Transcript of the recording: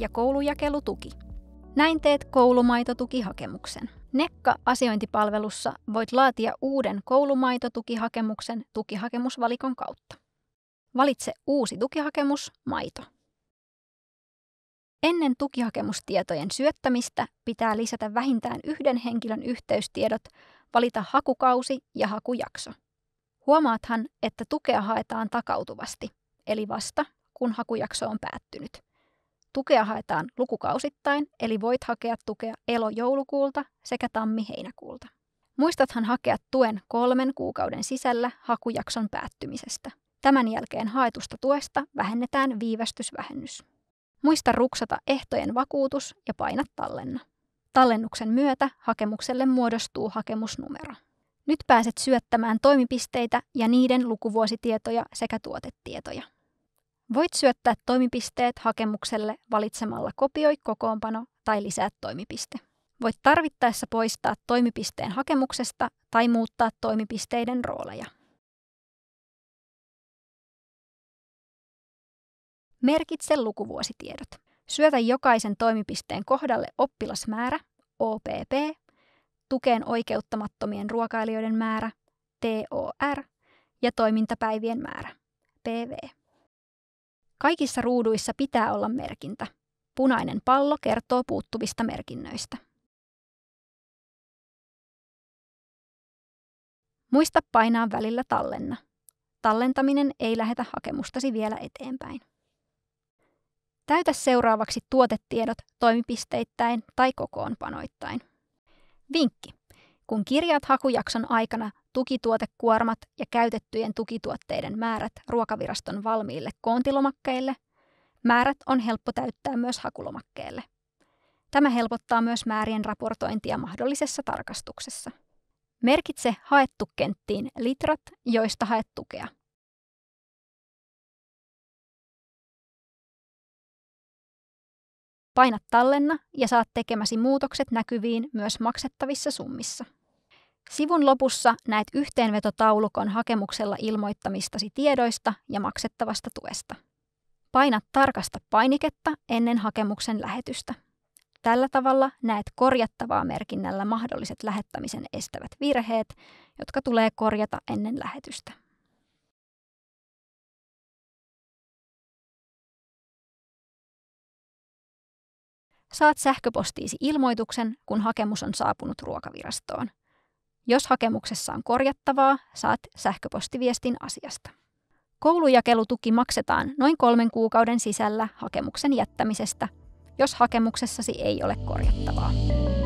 ja koulujakelutuki. Näin teet koulumaitotukihakemuksen. Nekka-asiointipalvelussa voit laatia uuden koulumaitotukihakemuksen tukihakemusvalikon kautta. Valitse uusi tukihakemus Maito. Ennen tukihakemustietojen syöttämistä pitää lisätä vähintään yhden henkilön yhteystiedot, valita hakukausi ja hakujakso. Huomaathan, että tukea haetaan takautuvasti, eli vasta kun hakujakso on päättynyt. Tukea haetaan lukukausittain, eli voit hakea tukea elo-joulukuulta sekä tammi-heinäkuulta. Muistathan hakea tuen kolmen kuukauden sisällä hakujakson päättymisestä. Tämän jälkeen haetusta tuesta vähennetään viivästysvähennys. Muista ruksata ehtojen vakuutus ja paina tallenna. Tallennuksen myötä hakemukselle muodostuu hakemusnumero. Nyt pääset syöttämään toimipisteitä ja niiden lukuvuositietoja sekä tuotetietoja. Voit syöttää toimipisteet hakemukselle valitsemalla kopioi kokoonpano tai lisää toimipiste. Voit tarvittaessa poistaa toimipisteen hakemuksesta tai muuttaa toimipisteiden rooleja. Merkitse lukuvuositiedot. Syötä jokaisen toimipisteen kohdalle oppilasmäärä, OPP, tukeen oikeuttamattomien ruokailijoiden määrä, TOR, ja toimintapäivien määrä, PV. Kaikissa ruuduissa pitää olla merkintä. Punainen pallo kertoo puuttuvista merkinnöistä. Muista painaa välillä tallenna. Tallentaminen ei lähetä hakemustasi vielä eteenpäin. Täytä seuraavaksi tuotetiedot toimipisteittäin tai kokoonpanoittain. Vinkki. Kun kirjaat hakujakson aikana tukituotekuormat ja käytettyjen tukituotteiden määrät ruokaviraston valmiille koontilomakkeille. Määrät on helppo täyttää myös hakulomakkeelle. Tämä helpottaa myös määrien raportointia mahdollisessa tarkastuksessa. Merkitse haettu kenttiin litrat, joista haet tukea. Paina tallenna ja saat tekemäsi muutokset näkyviin myös maksettavissa summissa. Sivun lopussa näet yhteenvetotaulukon hakemuksella ilmoittamistasi tiedoista ja maksettavasta tuesta. Paina tarkasta painiketta ennen hakemuksen lähetystä. Tällä tavalla näet korjattavaa merkinnällä mahdolliset lähettämisen estävät virheet, jotka tulee korjata ennen lähetystä. Saat sähköpostiisi ilmoituksen, kun hakemus on saapunut ruokavirastoon. Jos hakemuksessa on korjattavaa, saat sähköpostiviestin asiasta. Koulujakelutuki maksetaan noin kolmen kuukauden sisällä hakemuksen jättämisestä, jos hakemuksessasi ei ole korjattavaa.